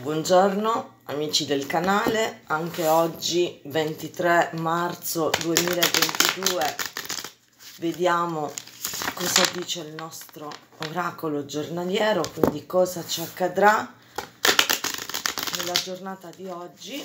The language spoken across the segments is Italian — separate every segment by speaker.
Speaker 1: Buongiorno amici del canale, anche oggi 23 marzo 2022 vediamo cosa dice il nostro oracolo giornaliero, quindi cosa ci accadrà nella giornata di oggi.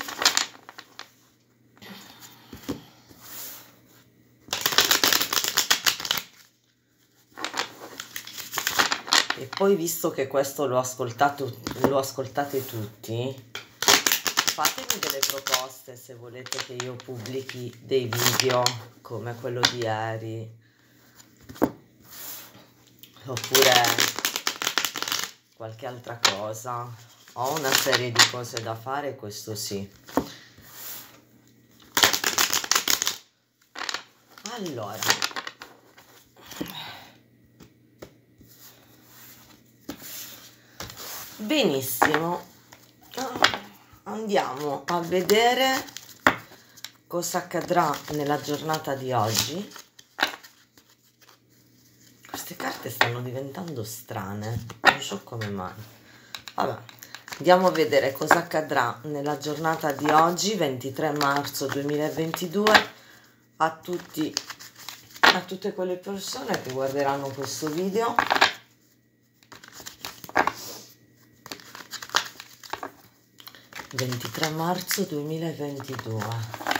Speaker 1: e poi visto che questo l'ho ascoltato lo ascoltate tutti fatemi delle proposte se volete che io pubblichi dei video come quello di ieri oppure qualche altra cosa ho una serie di cose da fare questo sì allora benissimo andiamo a vedere cosa accadrà nella giornata di oggi queste carte stanno diventando strane non so come mai vabbè andiamo a vedere cosa accadrà nella giornata di oggi 23 marzo 2022 a tutti a tutte quelle persone che guarderanno questo video 23 marzo 2022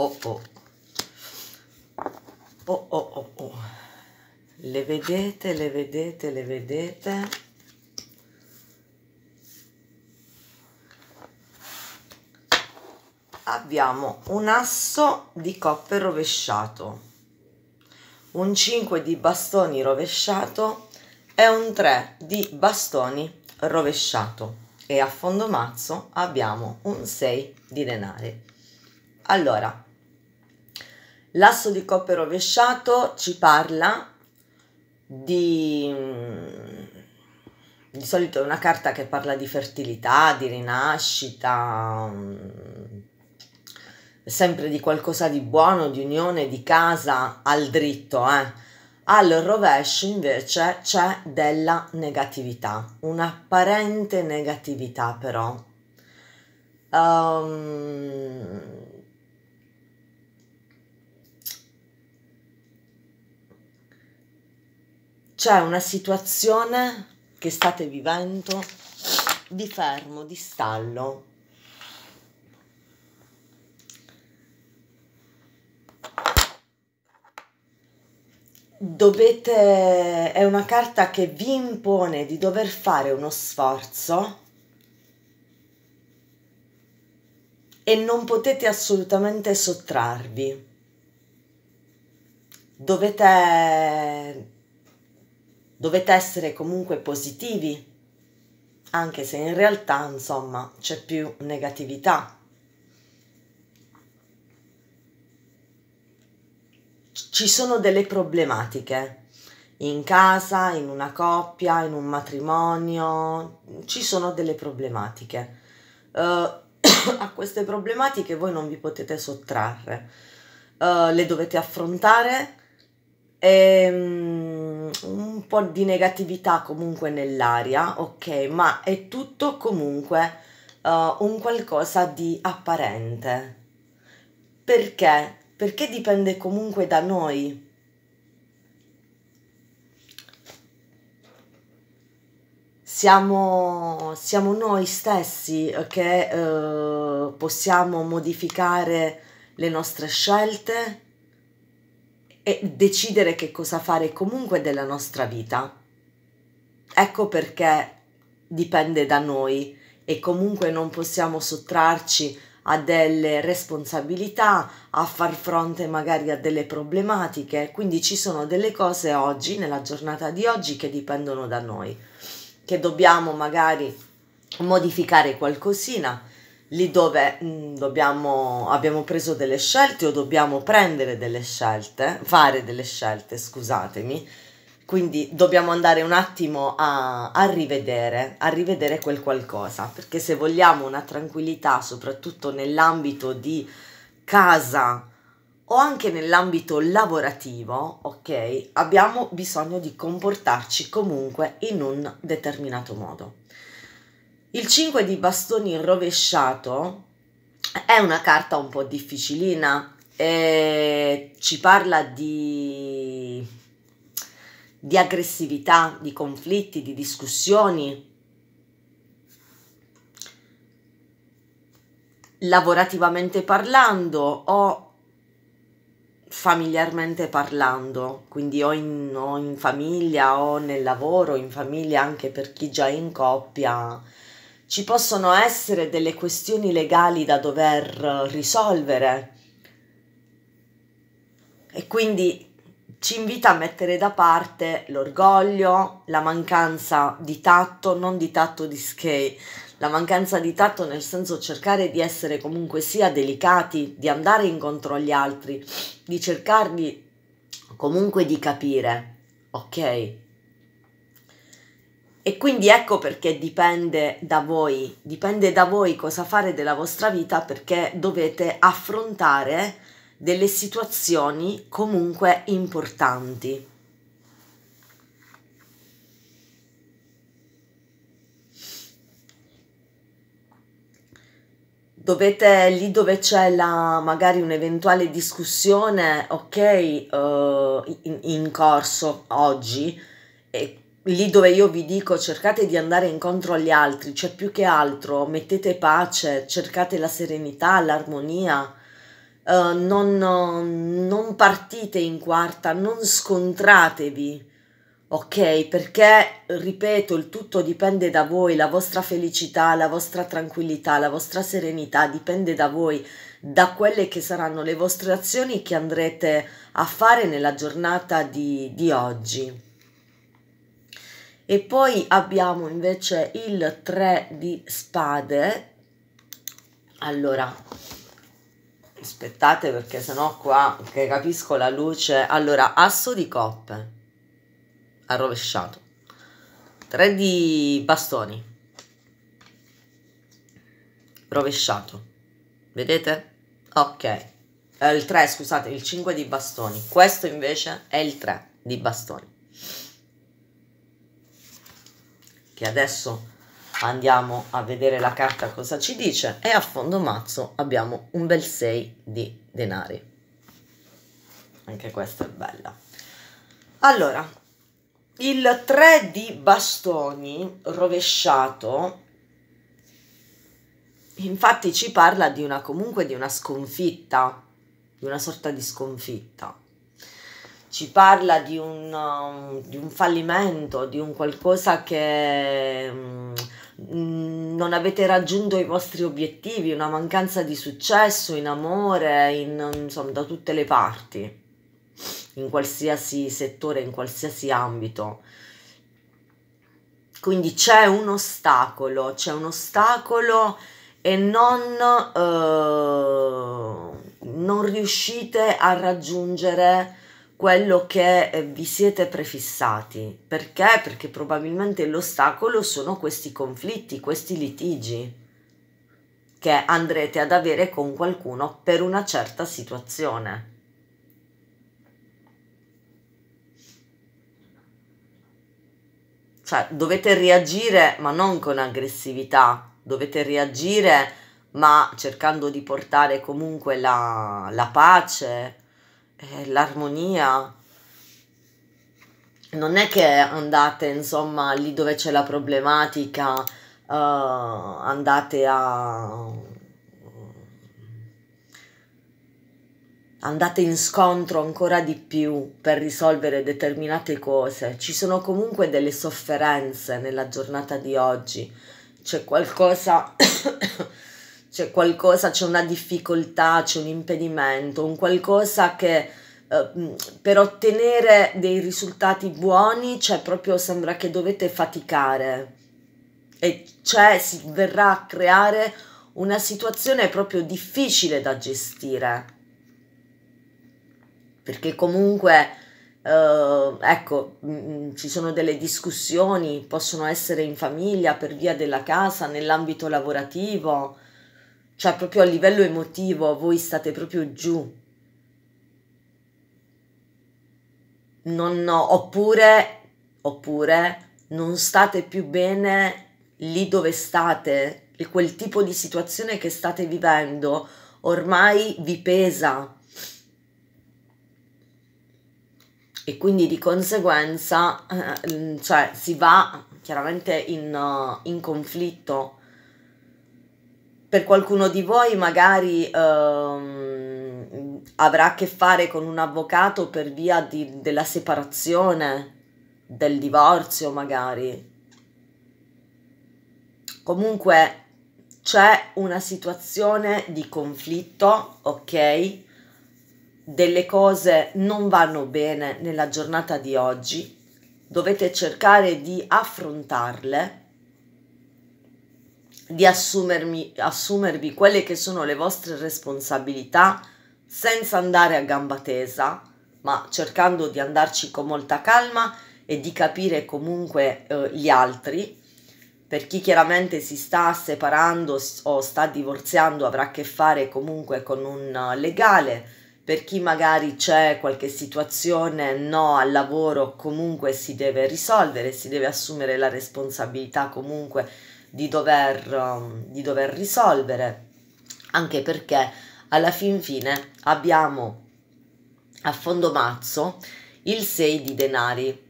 Speaker 1: oh oh oh oh oh oh le vedete le vedete le vedete abbiamo un asso di coppe rovesciato un 5 di bastoni rovesciato e un 3 di bastoni rovesciato e a fondo mazzo abbiamo un 6 di denari allora L'asso di coppe rovesciato ci parla di di solito è una carta che parla di fertilità, di rinascita, mm, sempre di qualcosa di buono, di unione, di casa al dritto, eh. Al rovescio invece c'è della negatività, un'apparente negatività però. Um, c'è una situazione che state vivendo di fermo, di stallo. Dovete, è una carta che vi impone di dover fare uno sforzo e non potete assolutamente sottrarvi. Dovete dovete essere comunque positivi, anche se in realtà, insomma, c'è più negatività. Ci sono delle problematiche in casa, in una coppia, in un matrimonio, ci sono delle problematiche. Uh, a queste problematiche voi non vi potete sottrarre, uh, le dovete affrontare e mm, po' di negatività comunque nell'aria, ok, ma è tutto comunque uh, un qualcosa di apparente. Perché? Perché dipende comunque da noi. Siamo, siamo noi stessi che uh, possiamo modificare le nostre scelte, e decidere che cosa fare comunque della nostra vita. Ecco perché dipende da noi e comunque non possiamo sottrarci a delle responsabilità, a far fronte magari a delle problematiche, quindi ci sono delle cose oggi, nella giornata di oggi, che dipendono da noi, che dobbiamo magari modificare qualcosina, lì dove mm, dobbiamo, abbiamo preso delle scelte o dobbiamo prendere delle scelte, fare delle scelte, scusatemi. Quindi dobbiamo andare un attimo a, a rivedere, a rivedere quel qualcosa, perché se vogliamo una tranquillità, soprattutto nell'ambito di casa o anche nell'ambito lavorativo, ok, abbiamo bisogno di comportarci comunque in un determinato modo. Il 5 di bastoni rovesciato è una carta un po' difficilina, eh, ci parla di, di aggressività, di conflitti, di discussioni. Lavorativamente parlando o familiarmente parlando, quindi o in, o in famiglia o nel lavoro, in famiglia anche per chi già è in coppia, ci possono essere delle questioni legali da dover risolvere e quindi ci invita a mettere da parte l'orgoglio, la mancanza di tatto, non di tatto di skate, la mancanza di tatto nel senso cercare di essere comunque sia delicati, di andare incontro agli altri, di cercarli comunque di capire, ok? E quindi ecco perché dipende da voi, dipende da voi cosa fare della vostra vita perché dovete affrontare delle situazioni comunque importanti. dovete lì dove c'è la, magari un'eventuale discussione, ok, uh, in, in, corso oggi, e lì dove io vi dico cercate di andare incontro agli altri, cioè più che altro mettete pace, cercate la serenità, l'armonia, uh, non, non, partite in quarta, non scontratevi, ok? Perché, ripeto, il tutto dipende da voi, la vostra felicità, la vostra tranquillità, la vostra serenità dipende da voi, da quelle che saranno le vostre azioni che andrete a fare nella giornata di, di oggi e poi abbiamo invece il 3 di spade allora aspettate perché sennò qua che capisco la luce allora asso di coppe arrovesciato 3 di bastoni rovesciato vedete ok eh, il 3 scusate il 5 di bastoni questo invece è il 3 di bastoni che adesso andiamo a vedere la carta cosa ci dice e a fondo mazzo abbiamo un bel 6 di denari anche questa è bella allora il 3 di bastoni rovesciato infatti ci parla di una comunque di una sconfitta di una sorta di sconfitta ci parla di un, um, di un fallimento, di un qualcosa che mh, mm, non avete raggiunto i vostri obiettivi, una mancanza di successo in amore, in, insomma da tutte le parti, in qualsiasi settore, in qualsiasi ambito. Quindi c'è un ostacolo, c'è un ostacolo e non, eh, non riuscite a raggiungere quello che eh, vi siete prefissati. Perché? Perché probabilmente l'ostacolo sono questi conflitti, questi litigi che andrete ad avere con qualcuno per una certa situazione. Cioè, dovete reagire, ma non con aggressività, dovete reagire, ma cercando di portare comunque la, la pace, eh, l'armonia. Non è che andate, insomma, lì dove c'è la problematica, uh, andate a... Andate in scontro ancora di più per risolvere determinate cose. Ci sono comunque delle sofferenze nella giornata di oggi. C'è qualcosa c'è qualcosa, c'è una difficoltà, c'è un impedimento, un qualcosa che eh, mm, per ottenere dei risultati buoni, cioè proprio sembra che dovete faticare e cioè si verrà a creare una situazione proprio difficile da gestire perché comunque eh, ecco mh, mm, mm, ci sono delle discussioni possono essere in famiglia per via della casa nell'ambito lavorativo cioè proprio a livello emotivo voi state proprio giù. Non, no, oppure, oppure non state più bene lì dove state, e quel tipo di situazione che state vivendo ormai vi pesa. E quindi di conseguenza, eh, cioè, si va chiaramente in, eh, in conflitto per qualcuno di voi magari ehm, avrà a che fare con un avvocato per via di, della separazione, del divorzio magari. Comunque c'è una situazione di conflitto, ok? Delle cose non vanno bene nella giornata di oggi, dovete cercare di affrontarle di assumervi quelle che sono le vostre responsabilità senza andare a gamba tesa, ma cercando di andarci con molta calma e di capire comunque eh, gli altri. Per chi chiaramente si sta separando o sta divorziando avrà a che fare comunque con un eh, legale, per chi magari c'è qualche situazione no al lavoro comunque si deve risolvere, si deve assumere la responsabilità comunque di dover, di dover risolvere, anche perché alla fin fine abbiamo a fondo mazzo il 6 di denari.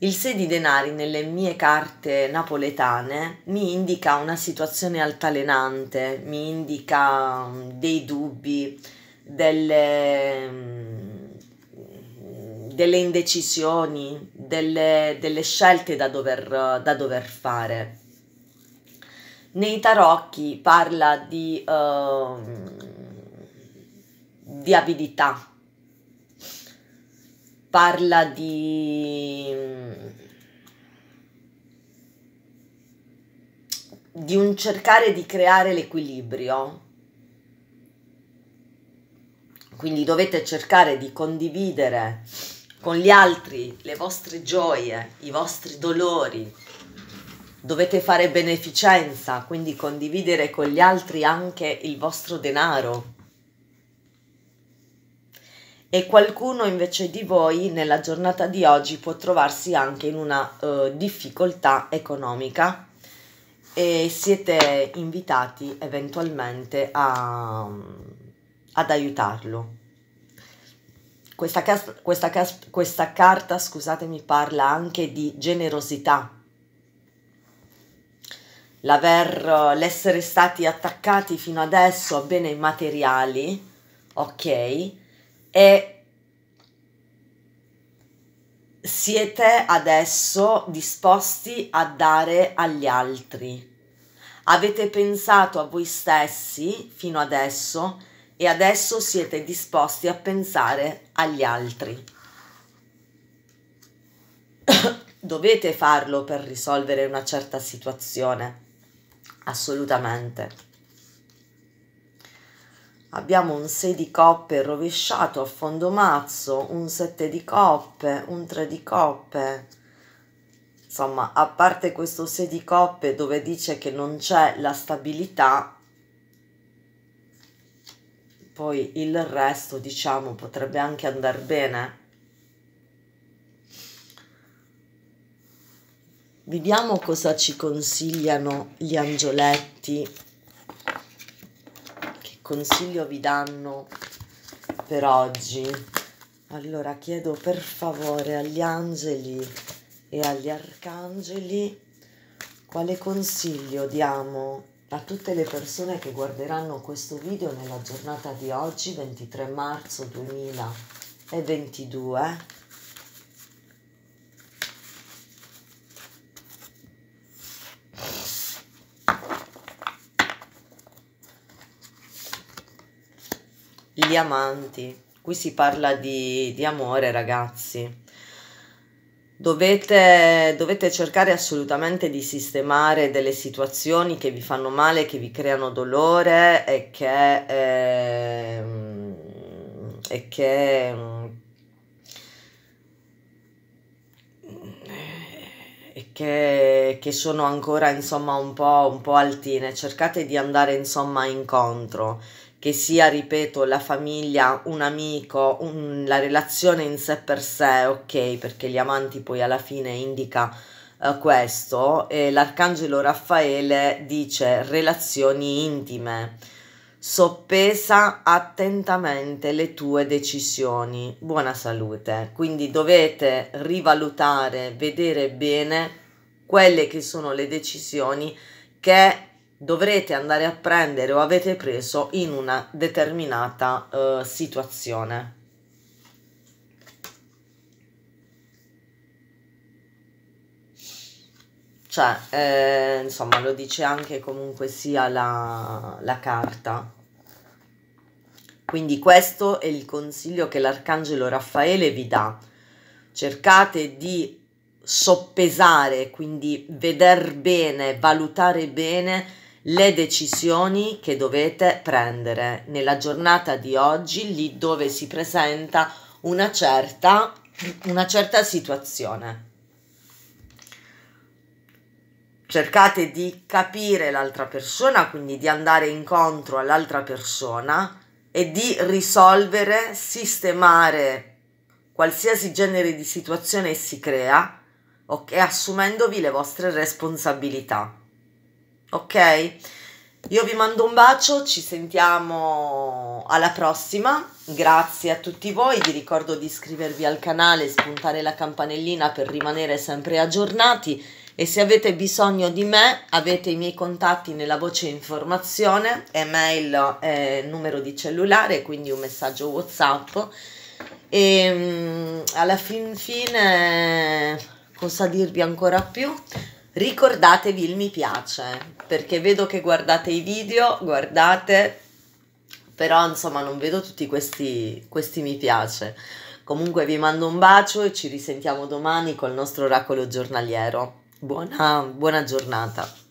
Speaker 1: Il 6 di denari nelle mie carte napoletane mi indica una situazione altalenante, mi indica dei dubbi, delle, delle indecisioni, delle, delle scelte da dover, da dover fare. Nei tarocchi parla di, uh, di avidità, parla di, di un cercare di creare l'equilibrio. Quindi dovete cercare di condividere con gli altri le vostre gioie, i vostri dolori, dovete fare beneficenza, quindi condividere con gli altri anche il vostro denaro. E qualcuno invece di voi nella giornata di oggi può trovarsi anche in una uh, difficoltà economica e siete invitati eventualmente a, ad aiutarlo. Questa, questa, questa carta, scusatemi, parla anche di generosità l'aver, l'essere stati attaccati fino adesso a bene materiali, ok? E siete adesso disposti a dare agli altri. Avete pensato a voi stessi fino adesso e adesso siete disposti a pensare agli altri. Dovete farlo per risolvere una certa situazione assolutamente. Abbiamo un 6 di coppe rovesciato a fondo mazzo, un 7 di coppe, un 3 di coppe. Insomma, a parte questo 6 di coppe dove dice che non c'è la stabilità, poi il resto, diciamo, potrebbe anche andare bene. Vediamo cosa ci consigliano gli angioletti. Che consiglio vi danno per oggi? Allora chiedo per favore agli angeli e agli arcangeli quale consiglio diamo a tutte le persone che guarderanno questo video nella giornata di oggi 23 marzo 2022 gli amanti. Qui si parla di, di amore, ragazzi. Dovete, dovete, cercare assolutamente di sistemare delle situazioni che vi fanno male, che vi creano dolore e che, eh, e che Che, che, sono ancora insomma un po', un po' altine, cercate di andare insomma incontro che sia, ripeto, la famiglia, un amico, un, la relazione in sé per sé, ok, perché gli amanti poi alla fine indica uh, questo, e l'arcangelo Raffaele dice relazioni intime. Soppesa attentamente le tue decisioni. Buona salute. Quindi dovete rivalutare, vedere bene quelle che sono le decisioni che dovrete andare a prendere o avete preso in una determinata eh, situazione. Cioè, eh, insomma, lo dice anche comunque sia la, la carta. Quindi questo è il consiglio che l'arcangelo Raffaele vi dà. Cercate di soppesare, quindi veder bene, valutare bene le decisioni che dovete prendere nella giornata di oggi, lì dove si presenta una certa, una certa situazione. Cercate di capire l'altra persona, quindi di andare incontro all'altra persona e di risolvere, sistemare qualsiasi genere di situazione si crea, ok, assumendovi le vostre responsabilità ok? Io vi mando un bacio, ci sentiamo alla prossima. Grazie a tutti voi, vi ricordo di iscrivervi al canale, spuntare la campanellina per rimanere sempre aggiornati e se avete bisogno di me avete i miei contatti nella voce informazione, email, eh, numero di cellulare, quindi un messaggio WhatsApp e mm, alla fin fine cosa dirvi ancora più? ricordatevi il mi piace perché vedo che guardate i video guardate però insomma non vedo tutti questi, questi mi piace comunque vi mando un bacio e ci risentiamo domani col nostro oracolo giornaliero buona, buona giornata